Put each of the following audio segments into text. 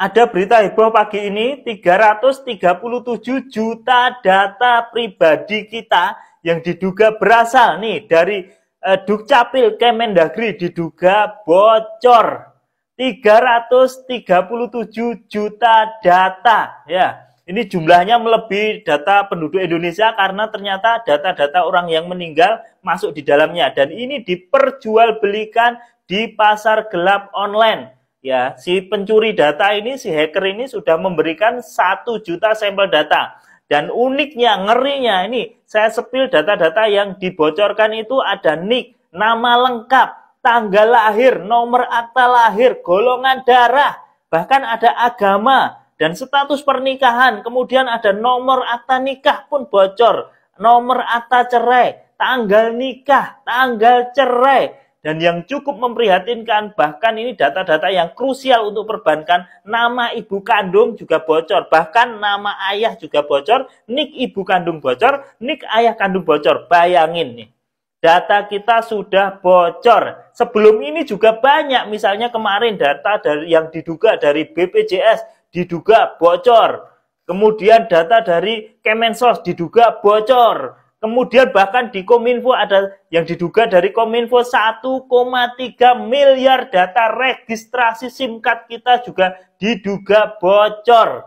Ada berita heboh pagi ini, 337 juta data pribadi kita yang diduga berasal nih dari eh, Dukcapil Kemendagri diduga bocor. 337 juta data ya. Ini jumlahnya melebihi data penduduk Indonesia karena ternyata data-data orang yang meninggal masuk di dalamnya dan ini diperjualbelikan di pasar gelap online ya si pencuri data ini si hacker ini sudah memberikan satu juta sampel data dan uniknya ngerinya ini saya sepil data-data yang dibocorkan itu ada nick nama lengkap tanggal lahir nomor akta lahir golongan darah bahkan ada agama dan status pernikahan kemudian ada nomor akta nikah pun bocor nomor akta cerai tanggal nikah tanggal cerai dan yang cukup memprihatinkan, bahkan ini data-data yang krusial untuk perbankan, nama ibu kandung juga bocor, bahkan nama ayah juga bocor, nik ibu kandung bocor, nik ayah kandung bocor. Bayangin nih, data kita sudah bocor. Sebelum ini juga banyak, misalnya kemarin data dari yang diduga dari BPJS diduga bocor. Kemudian data dari Kemensos diduga bocor Kemudian bahkan di Kominfo ada yang diduga dari Kominfo 1,3 miliar data registrasi SIM card kita juga diduga bocor.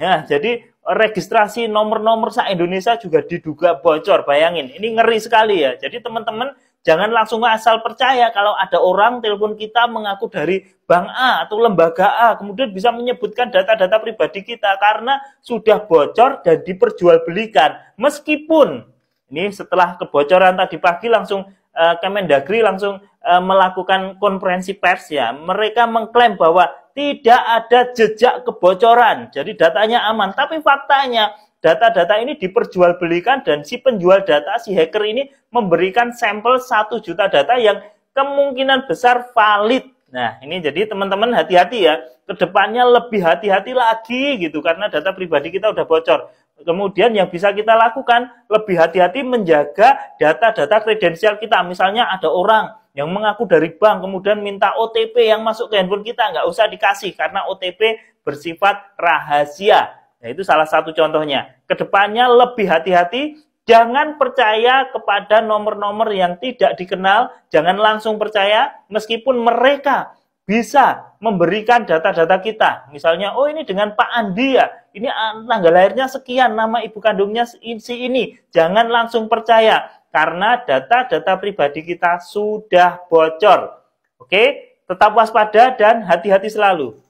Ya, jadi registrasi nomor-nomor se-Indonesia juga diduga bocor. Bayangin, ini ngeri sekali ya. Jadi teman-teman jangan langsung asal percaya kalau ada orang telepon kita mengaku dari bank A atau lembaga A, kemudian bisa menyebutkan data-data pribadi kita karena sudah bocor dan diperjualbelikan. Meskipun ini setelah kebocoran tadi pagi langsung eh, Kemendagri langsung eh, melakukan konferensi pers ya. Mereka mengklaim bahwa tidak ada jejak kebocoran. Jadi datanya aman, tapi faktanya data-data ini diperjualbelikan dan si penjual data, si hacker ini memberikan sampel 1 juta data yang kemungkinan besar valid. Nah, ini jadi teman-teman hati-hati ya. Kedepannya lebih hati-hati lagi gitu karena data pribadi kita udah bocor. Kemudian yang bisa kita lakukan lebih hati-hati menjaga data-data kredensial kita. Misalnya ada orang yang mengaku dari bank kemudian minta OTP yang masuk ke handphone kita nggak usah dikasih karena OTP bersifat rahasia. Nah, itu salah satu contohnya. Kedepannya lebih hati-hati, jangan percaya kepada nomor-nomor yang tidak dikenal, jangan langsung percaya meskipun mereka bisa memberikan data-data kita. Misalnya, oh ini dengan Pak Andi ya, ini ah, tanggal lahirnya sekian, nama ibu kandungnya si ini. Jangan langsung percaya, karena data-data pribadi kita sudah bocor. Oke, tetap waspada dan hati-hati selalu.